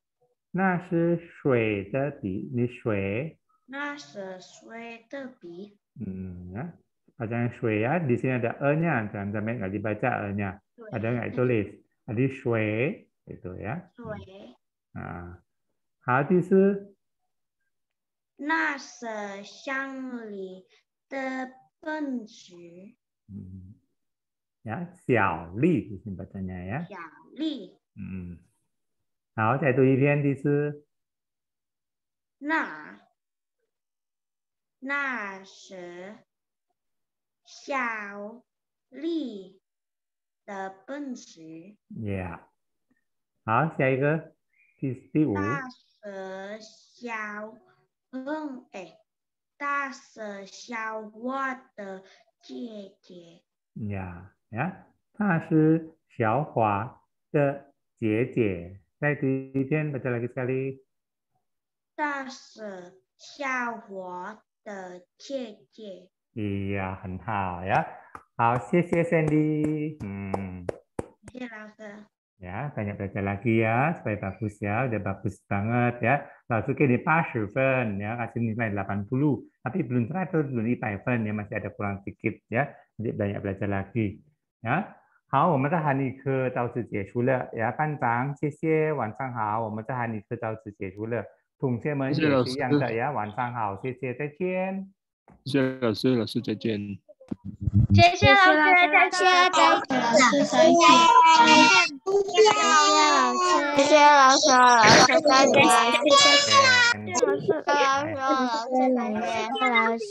那是水的笔，你水。那是水的笔。Hmm, ya. Bacaan shui ya. Di sini ada e-nya. Jangan sampai nggak dibaca e-nya. Ada nggak ditulis. ada shui itu ya. Shui. Ah, hati se. 那是乡里的笨子。Hmm. Ya, xiao li di sini bacanya ya. Xiao li. Hmm. 好，再读一篇第四。那那是小丽的奔驰。Yeah。好，下一个第四五。大蛇小梦的，大蛇小我的姐姐。呀呀，他是小华的姐姐。baca lagi sekali。大使下我的姐姐。Iya, 很好 ya. 好，谢谢 Sandy。嗯。谢谢老师。Ya, hmm. banyak baca lagi ya, supaya bagus ya, udah bagus banget ya. Lalu Lazuki di Pashuven ya, kasih nilai 80, tapi belum 100, belum di ya, masih ada kurang sedikit ya. Jadi banyak belajar lagi ya. 好，我们的韩语课到此结束了。呀，班长，谢谢，晚上好。我们的韩语课到此结束了，同学们也是一样的。要晚上好，谢谢，再见。谢谢老师，老师再见。谢谢老师，谢谢班长，谢谢老师，谢谢老师，谢谢老师，老师再见，谢谢老师，老师再见，谢谢老师。